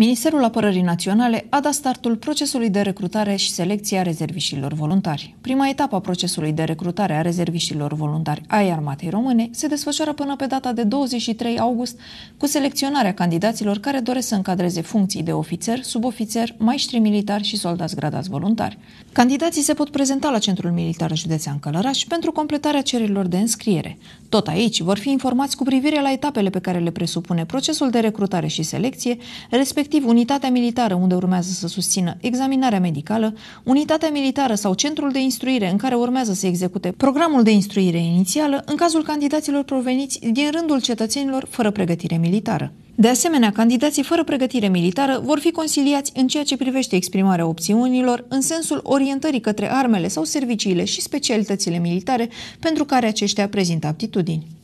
Ministerul Apărării Naționale a dat startul procesului de recrutare și selecție a rezervișilor voluntari. Prima etapă a procesului de recrutare a rezervișilor voluntari ai Armatei Române se desfășoară până pe data de 23 august cu selecționarea candidaților care doresc să încadreze funcții de ofițer, subofițer, maestri militari și soldați gradați voluntari. Candidații se pot prezenta la Centrul Militar Județean Călăraș pentru completarea cererilor de înscriere. Tot aici vor fi informați cu privire la etapele pe care le presupune procesul de recrutare și selecție, respectiv unitatea militară unde urmează să susțină examinarea medicală, unitatea militară sau centrul de instruire în care urmează să execute programul de instruire inițială în cazul candidaților proveniți din rândul cetățenilor fără pregătire militară. De asemenea, candidații fără pregătire militară vor fi consiliați în ceea ce privește exprimarea opțiunilor în sensul orientării către armele sau serviciile și specialitățile militare pentru care aceștia prezintă aptitudini.